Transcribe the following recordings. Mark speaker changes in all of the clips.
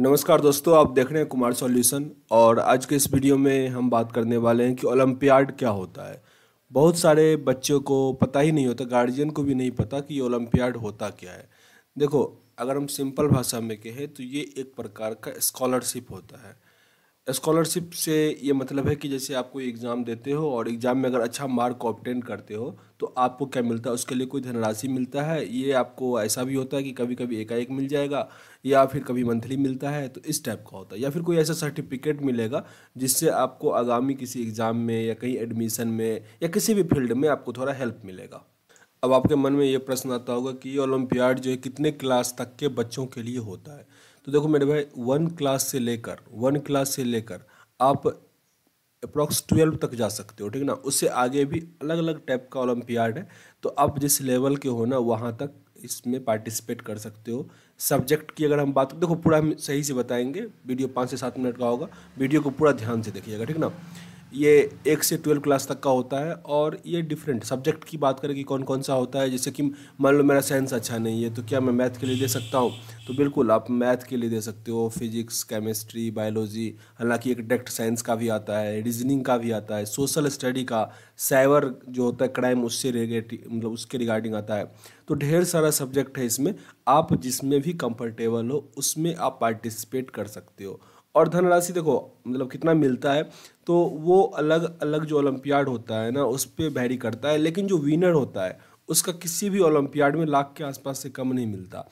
Speaker 1: नमस्कार दोस्तों आप देख रहे हैं कुमार सॉल्यूशन और आज के इस वीडियो में हम बात करने वाले हैं कि ओलंपियाड क्या होता है बहुत सारे बच्चों को पता ही नहीं होता गार्जियन को भी नहीं पता कि ओलंपियाड होता क्या है देखो अगर हम सिंपल भाषा में कहें तो ये एक प्रकार का स्कॉलरशिप होता है स्कॉलरशिप से ये मतलब है कि जैसे आप कोई एग्ज़ाम देते हो और एग्ज़ाम में अगर अच्छा मार्क ऑप्टेन करते हो तो आपको क्या मिलता है उसके लिए कोई धनराशि मिलता है ये आपको ऐसा भी होता है कि कभी कभी एकाएक मिल जाएगा या फिर कभी मंथली मिलता है तो इस टाइप का होता है या फिर कोई ऐसा सर्टिफिकेट मिलेगा जिससे आपको आगामी किसी एग्ज़ाम में या कहीं एडमिशन में या किसी भी फील्ड में आपको थोड़ा हेल्प मिलेगा अब आपके मन में ये प्रश्न आता होगा कि ये ओलम्पियाड जो है कितने क्लास तक के बच्चों के लिए होता है तो देखो मेरे भाई वन क्लास से लेकर वन क्लास से लेकर आप अप्रॉक्स ट्वेल्व तक जा सकते हो ठीक है ना उससे आगे भी अलग अलग टाइप का ओलम्पियाड है तो आप जिस लेवल के हो ना वहाँ तक इसमें पार्टिसिपेट कर सकते हो सब्जेक्ट की अगर हम बात देखो पूरा हम सही से बताएंगे वीडियो पाँच से सात मिनट का होगा वीडियो को पूरा ध्यान से देखिएगा ठीक ना ये एक से ट्वेल्व क्लास तक का होता है और ये डिफरेंट सब्जेक्ट की बात करें कि कौन कौन सा होता है जैसे कि मान लो मेरा साइंस अच्छा नहीं है तो क्या मैं मैथ के लिए दे सकता हूँ तो बिल्कुल आप मैथ के लिए दे सकते हो फिजिक्स केमिस्ट्री बायोलॉजी हालांकि एक डेक्ट साइंस का भी आता है रीजनिंग का भी आता है सोशल स्टडी का साइबर जो होता है क्राइम उससे रिलेटेड मतलब उसके रिगार्डिंग आता है तो ढेर सारा सब्जेक्ट है इसमें आप जिसमें भी कंफर्टेबल हो उसमें आप पार्टिसिपेट कर सकते हो और धनराशि देखो मतलब कितना मिलता है तो वो अलग अलग जो ओलंपियाड होता है ना उस पर भैरी करता है लेकिन जो विनर होता है उसका किसी भी ओलंपियाड में लाख के आसपास से कम नहीं मिलता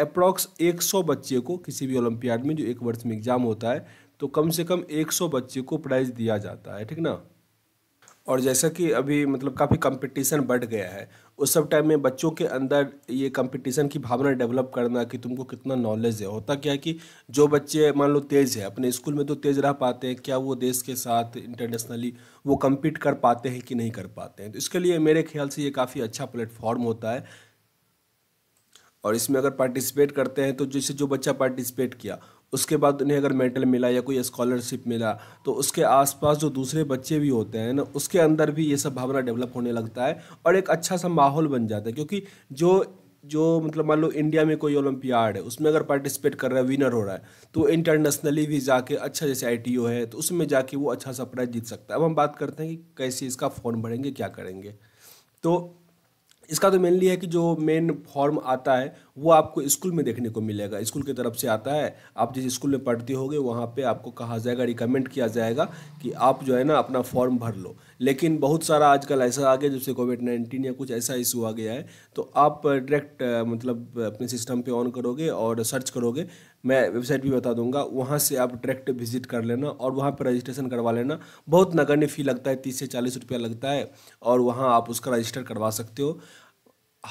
Speaker 1: अप्रॉक्स 100 बच्चे को किसी भी ओलंपियाड में जो एक वर्ष में एग्ज़ाम होता है तो कम से कम 100 बच्चे को प्राइज़ दिया जाता है ठीक ना और जैसा कि अभी मतलब काफ़ी कंपटीशन बढ़ गया है उस सब टाइम में बच्चों के अंदर ये कंपटीशन की भावना डेवलप करना कि तुमको कितना नॉलेज है होता क्या है कि जो बच्चे मान लो तेज़ है अपने स्कूल में तो तेज़ रह पाते हैं क्या वो देश के साथ इंटरनेशनली वो कम्पीट कर पाते हैं कि नहीं कर पाते हैं तो इसके लिए मेरे ख्याल से ये काफ़ी अच्छा प्लेटफॉर्म होता है और इसमें अगर पार्टिसिपेट करते हैं तो जैसे जो बच्चा पार्टिसिपेट किया उसके बाद उन्हें अगर मेडल मिला या कोई स्कॉलरशिप मिला तो उसके आसपास जो दूसरे बच्चे भी होते हैं ना उसके अंदर भी ये सब भावना डेवलप होने लगता है और एक अच्छा सा माहौल बन जाता है क्योंकि जो जो मतलब मान लो इंडिया में कोई ओलंपियाड है उसमें अगर पार्टिसिपेट कर रहा है विनर हो रहा है तो इंटरनेशनली भी जाके अच्छा जैसे आई है तो उसमें जाके वो अच्छा सा प्राइज जीत सकता है अब हम बात करते हैं कि कैसे इसका फॉर्म भरेंगे क्या करेंगे तो इसका तो मेनली है कि जो मेन फॉर्म आता है वो आपको स्कूल में देखने को मिलेगा स्कूल की तरफ से आता है आप जिस स्कूल में पढ़ते होगे वहाँ पे आपको कहा जाएगा रिकमेंड किया जाएगा कि आप जो है ना अपना फॉर्म भर लो लेकिन बहुत सारा आजकल ऐसा आ गया जब से कोविड नाइन्टीन या कुछ ऐसा इशू आ गया है तो आप डायरेक्ट मतलब अपने सिस्टम पे ऑन करोगे और सर्च करोगे मैं वेबसाइट भी बता दूंगा वहाँ से आप डायरेक्ट विजिट कर लेना और वहाँ पर रजिस्ट्रेशन करवा लेना बहुत नगण्य फ़ी लगता है तीस से चालीस रुपया लगता है और वहाँ आप उसका रजिस्टर करवा सकते हो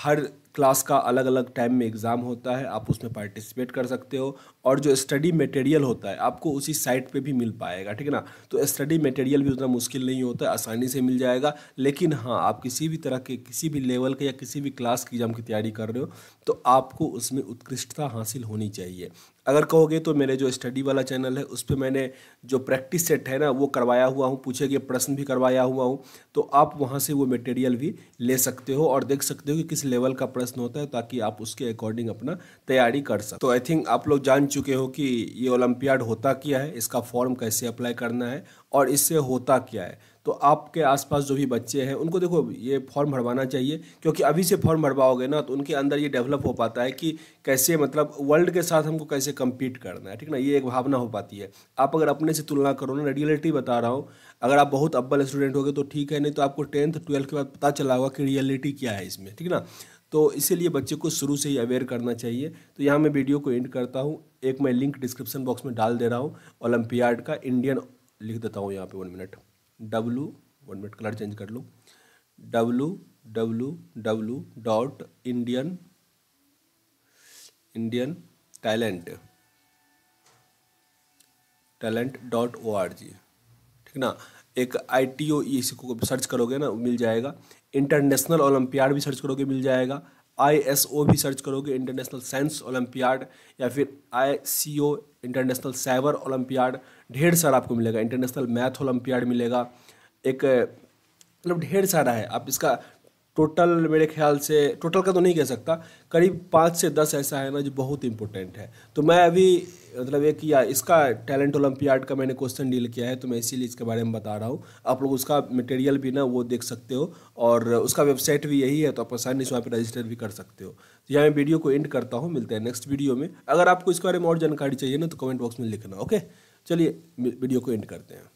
Speaker 1: हर क्लास का अलग अलग टाइम में एग्ज़ाम होता है आप उसमें पार्टिसिपेट कर सकते हो और जो स्टडी मटेरियल होता है आपको उसी साइट पे भी मिल पाएगा ठीक है ना तो स्टडी मटेरियल भी उतना मुश्किल नहीं होता है आसानी से मिल जाएगा लेकिन हाँ आप किसी भी तरह के किसी भी लेवल के या किसी भी क्लास की एग्ज़ाम की तैयारी कर रहे हो तो आपको उसमें उत्कृष्टता हासिल होनी चाहिए अगर कहोगे तो मेरे जो स्टडी वाला चैनल है उस पर मैंने जो प्रैक्टिस सेट है ना वो करवाया हुआ हूँ पूछे गए प्रश्न भी करवाया हुआ हूँ तो आप वहाँ से वो मटेरियल भी ले सकते हो और देख सकते हो कि किस लेवल का प्रश्न प्रश्न होता है ताकि आप उसके अकॉर्डिंग अपना तैयारी कर सकते तो आई थिंक आप लोग जान चुके हो कि ये ओलंपियाड होता क्या है इसका फॉर्म कैसे अप्लाई करना है और इससे होता क्या है तो आपके आसपास जो भी बच्चे हैं उनको देखो ये फॉर्म भरवाना चाहिए क्योंकि अभी से फॉर्म भरवाओगे ना तो उनके अंदर ये डेवलप हो पाता है कि कैसे मतलब वर्ल्ड के साथ हमको कैसे कम्पीट करना है ठीक ना ये एक भावना हो पाती है आप अगर अपने से तुलना करो ना रियलिटी बता रहा हूँ अगर आप बहुत अब्बल स्टूडेंट हो तो ठीक है नहीं तो आपको टेंथ ट्वेल्थ के बाद पता चला होगा कि रियलिटी क्या है इसमें ठीक ना तो इसीलिए बच्चे को शुरू से ही अवेयर करना चाहिए तो यहाँ मैं वीडियो को एंड करता हूँ एक मैं लिंक डिस्क्रिप्शन बॉक्स में डाल दे रहा हूँ ओलम्पियाड का इंडियन लिख देता हूँ यहाँ पे one minute W one minute colour change कर लूँ W W W dot Indian Indian talent talent dot O R G ठीक ना एक आई टी ओ ई को सर्च करोगे ना मिल जाएगा इंटरनेशनल ओलम्पियाड भी सर्च करोगे मिल जाएगा आई एस ओ भी सर्च करोगे इंटरनेशनल साइंस ओलम्पियाड या फिर I C O international cyber olympiad ढेर सारा आपको मिलेगा इंटरनेशनल मैथ ओलम्पियाड मिलेगा एक मतलब ढेर सारा है आप इसका टोटल मेरे ख्याल से टोटल का तो नहीं कह सकता करीब पाँच से दस ऐसा है ना जो बहुत इंपॉर्टेंट है तो मैं अभी मतलब एक किया इसका टैलेंट ओलंपियाड का मैंने क्वेश्चन डील किया है तो मैं इसीलिए इसके बारे में बता रहा हूँ आप लोग उसका मटेरियल भी ना वो देख सकते हो और उसका वेबसाइट भी यही है तो आप आसानी से वहाँ पर रजिस्टर भी कर सकते हो तो यहाँ मैं वीडियो को एंड करता हूँ मिलते हैं नेक्स्ट वीडियो में अगर आपको इसके बारे में और जानकारी चाहिए ना तो कमेंट बॉक्स में लिखना ओके चलिए वीडियो को एंड करते हैं